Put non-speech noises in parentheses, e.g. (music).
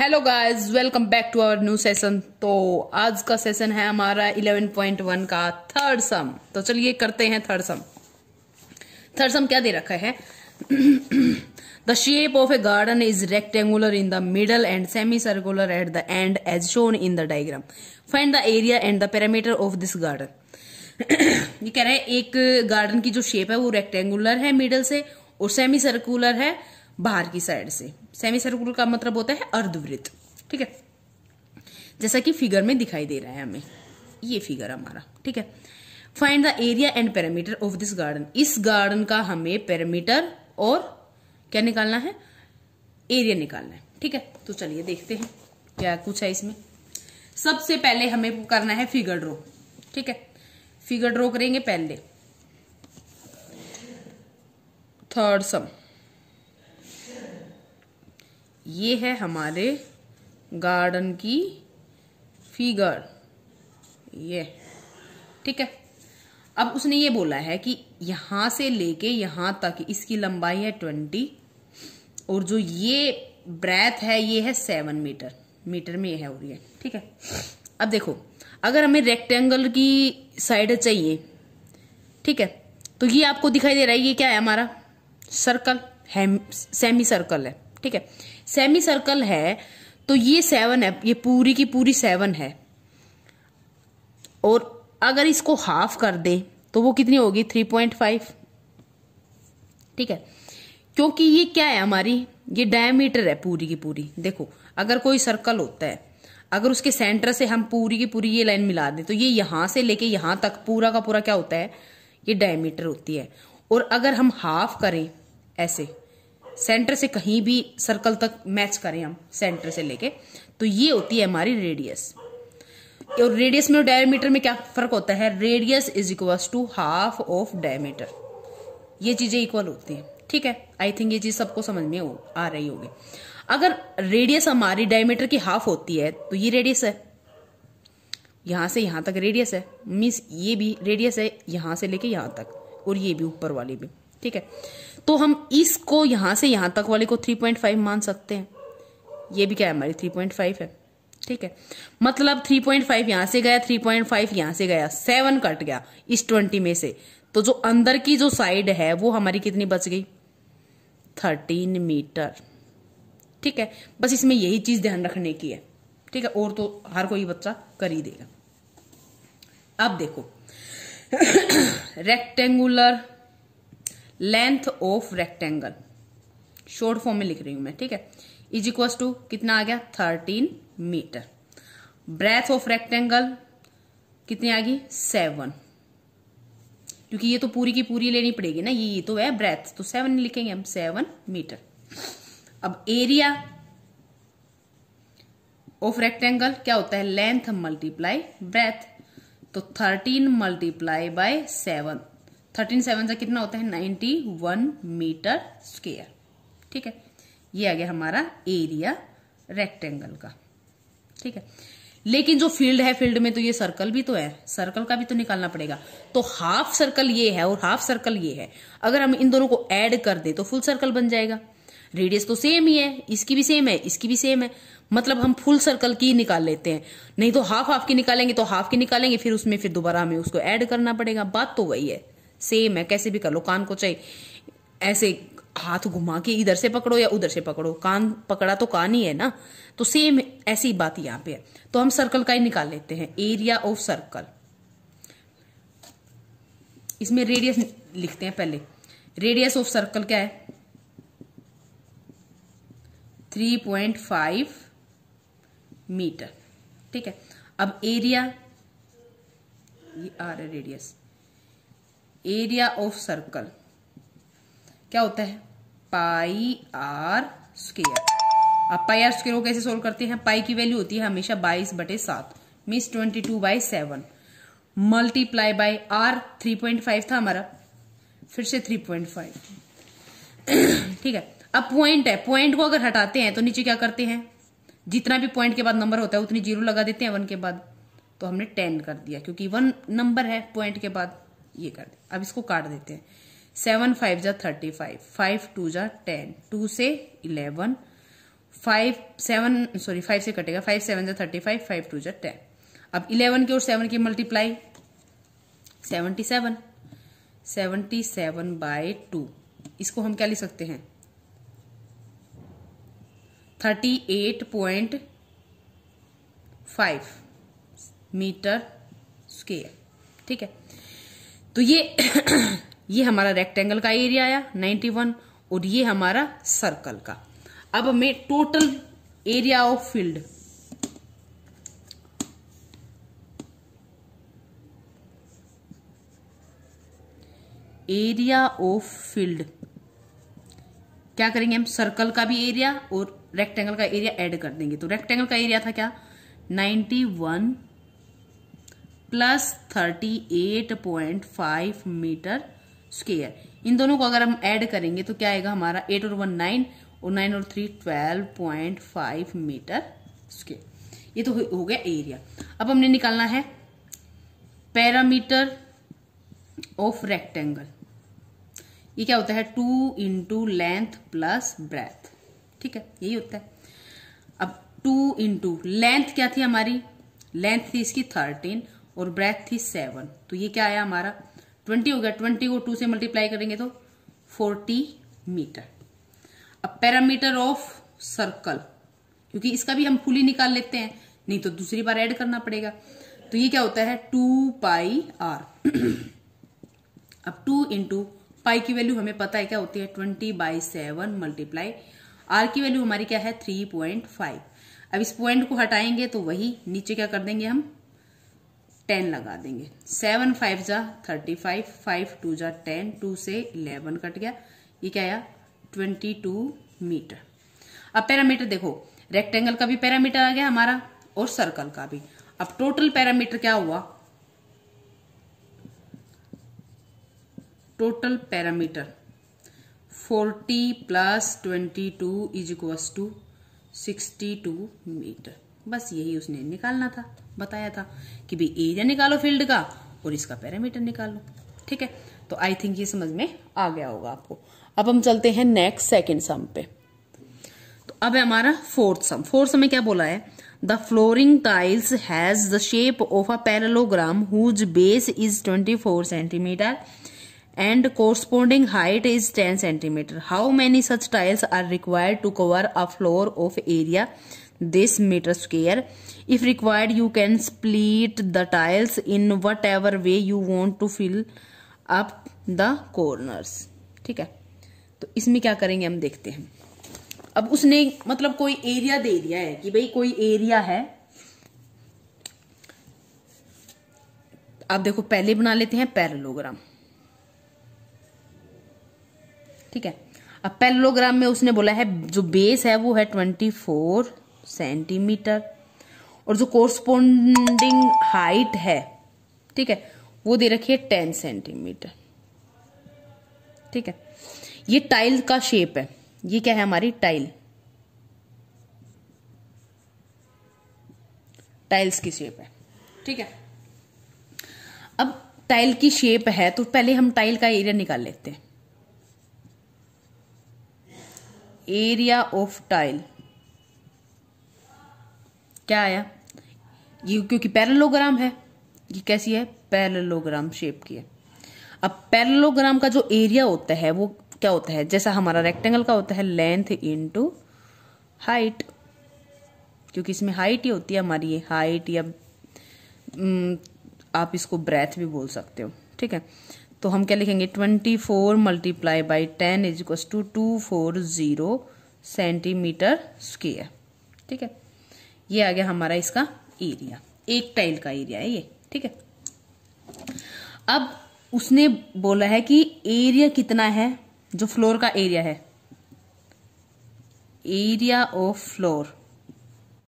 hello guys welcome back to our new session तो आज का सेशन है हमारा 11.1 का थर्ड सम तो चलिए करते हैं थर्ड सम थर्ड सम क्या दे रखा है the shape of a garden is rectangular in the middle and semicircular at the end as shown in the diagram find the area and the parameter of this garden ये कह रहे हैं एक garden की जो shape है वो rectangular है मिडल से और सेमी सर्कुलर है बाहर की साइड से सेमी सर्कुलर का मतलब होता है अर्धवृत्त ठीक है जैसा कि फिगर में दिखाई दे रहा है हमें ये फिगर हमारा ठीक है find the area and parameter of this garden इस गार्डन का हमें पैरामीटर और क्या निकालना है एरिया निकालना है ठीक है तो चलिए देखते हैं क्या कुछ है इसमें सबसे पहले हमें करना है फिगर ड्रॉ ठीक है फिगर ड्रॉ करेंगे पहले थर्ड सम ये है हमारे गार्डन की फिगर ये ठीक है अब उसने ये बोला है कि यहां से लेके यहां तक इसकी लंबाई है ट्वेंटी और जो ये ब्रेथ है ये है सेवन मीटर मीटर में ये है और ये ठीक है अब देखो अगर हमें रेक्टेंगल की साइड चाहिए ठीक है तो ये आपको दिखाई दे रहा है ये क्या है हमारा सर्कल है सेमी सर्कल है ठीक है सेमी सर्कल है तो ये सेवन है ये पूरी की पूरी सेवन है और अगर इसको हाफ कर दें तो वो कितनी होगी थ्री पॉइंट फाइव ठीक है क्योंकि ये क्या है हमारी ये डायमीटर है पूरी की पूरी देखो अगर कोई सर्कल होता है अगर उसके सेंटर से हम पूरी की पूरी ये लाइन मिला दें तो ये यहां से लेके यहां तक पूरा का पूरा क्या होता है ये डायमीटर होती है और अगर हम हाफ करें ऐसे सेंटर से कहीं भी सर्कल तक मैच करें हम सेंटर से लेके तो ये होती है हमारी रेडियस और रेडियस में और डायमीटर में क्या फर्क होता है radius is equal to half of diameter ये चीजें इक्वल होती हैं ठीक है आई थिंक ये चीज सबको समझ में आ रही होगी अगर रेडियस हमारी डायमीटर की हाफ होती है तो ये रेडियस है यहां से यहां तक रेडियस है मीन्स ये भी रेडियस है यहां से लेके यहां तक और ये भी ऊपर वाली भी ठीक है तो हम इसको यहां से यहां तक वाले को 3.5 मान सकते हैं ये भी क्या है हमारी 3.5 है ठीक है मतलब 3.5 यहां से गया 3.5 यहां से गया सेवन कट गया इस ट्वेंटी में से तो जो अंदर की जो साइड है वो हमारी कितनी बच गई थर्टीन मीटर ठीक है बस इसमें यही चीज ध्यान रखने की है ठीक है और तो हर कोई बच्चा कर ही देगा अब देखो rectangular (coughs) length of rectangle short form में लिख रही हूं मैं ठीक है इज इक्व टू कितना आ गया thirteen metre breadth of rectangle कितनी आ गई सेवन क्योंकि ये तो पूरी की पूरी लेनी पड़ेगी ना ये तो है ब्रेथ तो सेवन लिखेंगे हम सेवन मीटर अब एरिया ऑफ रेक्टेंगल क्या होता है लेंथ मल्टीप्लाई ब्रेथ तो thirteen multiply by seven thirteen seven सा कितना होता है नाइन्टी वन मीटर स्क्वेयर ठीक है ये आ गया हमारा एरिया रेक्टेंगल का ठीक है लेकिन जो फील्ड है फील्ड में तो ये सर्कल भी तो है सर्कल का भी तो निकालना पड़ेगा तो हाफ सर्कल ये है और हाफ सर्कल ये है अगर हम इन दोनों को ऐड कर दे तो फुल सर्कल बन जाएगा रेडियस तो सेम ही है इसकी भी सेम है इसकी भी सेम है मतलब हम फुल सर्कल की निकाल लेते हैं नहीं तो हाफ हाफ की निकालेंगे तो हाफ की निकालेंगे फिर उसमें फिर दोबारा हमें उसको ऐड करना पड़ेगा बात तो वही है सेम है कैसे भी कर लो कान को चाहे ऐसे हाथ घुमा के इधर से पकड़ो या उधर से पकड़ो कान पकड़ा तो कान ही है ना तो सेम ऐसी बात यहां पे है तो हम सर्कल का ही निकाल लेते हैं एरिया ऑफ सर्कल इसमें रेडियस लिखते हैं पहले रेडियस ऑफ सर्कल क्या है थ्री पॉइंट फाइव मीटर ठीक है अब एरिया ये आ रहा है रेडियस एरिया ऑफ सर्कल क्या होता है पाई आर स्केयर अब पाई आर स्केयर को कैसे सोल्व करते हैं पाई की वैल्यू होती है हमेशा बाईस बटे सात means twenty two by seven multiply by R three point five था हमारा फिर से थ्री पॉइंट फाइव ठीक है अब पॉइंट है पॉइंट को अगर हटाते हैं तो नीचे क्या करते हैं जितना भी पॉइंट के बाद नंबर होता है उतनी जीरो लगा देते हैं वन के बाद तो हमने टेन कर दिया क्योंकि वन नंबर है पॉइंट के बाद ये कर दे अब इसको काट देते हैं सेवन फाइव जा थर्टी फाइव फाइव टू जा टेन टू से eleven five seven sorry five से कटेगा फाइव सेवन जा थर्टी फाइव फाइव टू जा टेन अब इलेवन की और सेवन की multiply seventy seven seventy seven by two इसको हम क्या लिख सकते हैं thirty eight point five metre square ठीक है तो ये ये हमारा रेक्टेंगल का एरिया आया 91 और ये हमारा सर्कल का अब हमें total area of field area of field क्या करेंगे हम सर्कल का भी एरिया और रेक्टेंगल का एरिया ऐड कर देंगे तो रेक्टेंगल का एरिया था क्या 91 plus thirty eight point five meter square इन दोनों को अगर हम ऐड करेंगे तो क्या आएगा हमारा एट और वन नाइन और नाइन और three twelve point five meter square ये तो हो गया एरिया अब हमने निकालना है पैरामीटर ऑफ रेक्टेंगल ये क्या होता है two into length plus breadth ठीक है यही होता है अब टू इंटू लेंथ क्या थी हमारी लेंथ थी इसकी थर्टीन और ब्रेथ थी सेवन तो ये क्या आया हमारा ट्वेंटी हो गया ट्वेंटी को टू से मल्टीप्लाई करेंगे तो फोर्टी मीटर अब पैरामीटर ऑफ सर्कल क्योंकि इसका भी हम फुली निकाल लेते हैं नहीं तो दूसरी बार ऐड करना पड़ेगा तो ये क्या होता है टू पाई आर अब टू इंटू पाई की वैल्यू हमें पता है क्या होती है twenty by seven multiply r की वैल्यू हमारी क्या है थ्री पॉइंट फाइव अब इस पॉइंट को हटाएंगे तो वही नीचे क्या कर देंगे हम टेन लगा देंगे सेवन फाइव जा थर्टी फाइव फाइव टू जा टेन टू से इलेवन कट गया ये क्या आया ट्वेंटी टू मीटर अब पैरामीटर देखो रेक्टेंगल का भी पैरामीटर आ गया हमारा और सर्कल का भी अब टोटल पैरामीटर क्या हुआ total parameter forty plus twenty two is equals to sixty two meter बस यही उसने निकालना था बताया था कि भाई एरिया निकालो फील्ड का और इसका पैरामीटर निकालो ठीक है तो आई थिंक ये समझ में आ गया होगा आपको अब हम चलते हैं नेक्स्ट सेकेंड सम पे तो अब है हमारा फोर्थ सम फोर्थ सम में क्या बोला है the flooring tiles has the shape of a parallelogram whose base is twenty four centimeter and corresponding height is 10 centimeter how many such tiles are required to cover a floor of area this meter square if required you can split the tiles in whatever way you want to fill up the corners ठीक है तो इसमें क्या करेंगे हम देखते हैं अब उसने मतलब कोई एरिया दे दिया है कि भाई कोई एरिया है आप देखो पहले बना लेते हैं पैरलोग्राम ठीक है अब पेलोग्राम में उसने बोला है जो बेस है वो है ट्वेंटी फोर सेंटीमीटर और जो कोरस्पोंडिंग हाइट है ठीक है वो दे रखी है टेन सेंटीमीटर ठीक है ये टाइल का शेप है ये क्या है हमारी टाइल टाइल्स की शेप है ठीक है अब टाइल की शेप है तो पहले हम टाइल का एरिया निकाल लेते हैं एरिया ऑफ टाइल क्या आया ये क्योंकि पैरलोग्राम है ये कैसी है पैरलोग्राम शेप की है अब पैरलोग्राम का जो एरिया होता है वो क्या होता है जैसा हमारा रेक्टेंगल का होता है लेंथ इनटू हाइट क्योंकि इसमें हाइट ही होती है हमारी ये हाइट या हम्म, आप इसको ब्रेथ भी बोल सकते हो ठीक है तो हम क्या लिखेंगे twenty four multiply by ten is equal to two four zero centimeter square ठीक है ये आ गया हमारा इसका एरिया एक टाइल का एरिया है ये ठीक है अब उसने बोला है कि एरिया कितना है जो फ्लोर का एरिया है एरिया ऑफ फ्लोर